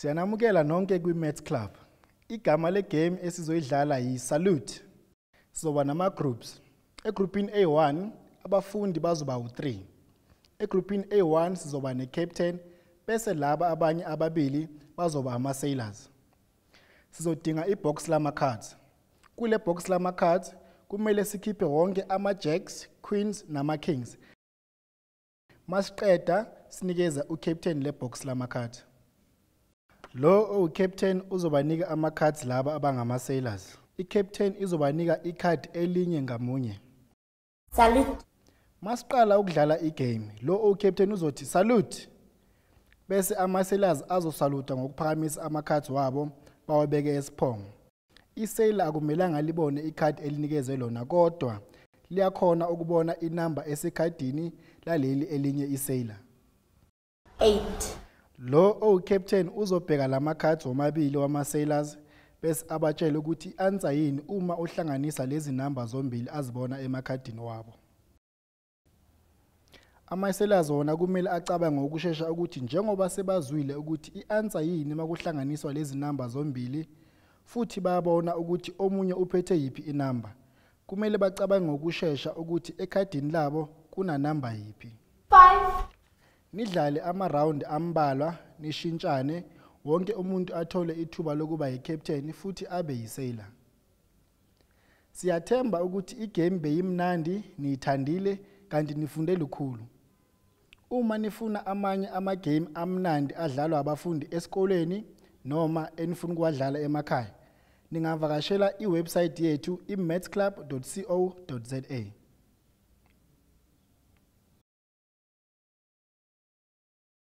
siyanamukela nonke kwi-mat club igama legame esizoyidlala yi-salute sizoba nama-groups egroupini a1 abafundi bazoba u-3 egroupini a1 sizoba ne-captain bese laba abanye ababili bazoba ama-sailors sizodinga ibhox lama-cards kule box lama-cards kumele sikhiphe wonke ama-jacks queens nama-kings masiqeda sinikeza ucaptain le box lama-cards lo owucaptain uzobanika ama-cards laba abangama-sailors i-captain izobanika ikhadi elinye ngamunye salute masiqala ukudlala igame lo owucaptain uzothi salute bese ama-sailors azosaluta ngokuphakamisa ama-cards wabo bawabeke esiphongo isailor akumelanga libone ikhadi elinikezwe lona kodwa liyakhona ukubona inamba esekhadini laleli elinye isailor 8 lo owucaptain uzobheka lama-cards omabili wama-sailors bese abatshele ukuthi i-answer yini uma uhlanganisa lezi namba zombili azibona emakhadini wabo ama-sailors wona kumele acabange ukushesha ukuthi njengoba sebazwile ukuthi i-answer yini uma kuhlanganiswa lezi namba zombili futhi bayabona ukuthi omunye uphethe yiphi inamba kumele bacabange ngokushesha ukuthi ekhadini labo kunanamba yiphi 5 nidlale amarawundi ambalwa nishintshane wonke umuntu athole ithuba lokuba yikapteni futhi abe yisayila siyathemba ukuthi igame beyimnandi niyithandile kanti nifunde lukhulu uma nifuna amanye amagame amnandi adlalwa abafundi esikolweni noma enifuna ukuwadlala emakhaya ningavakashela iwebsayithi yethu i-matsclub co za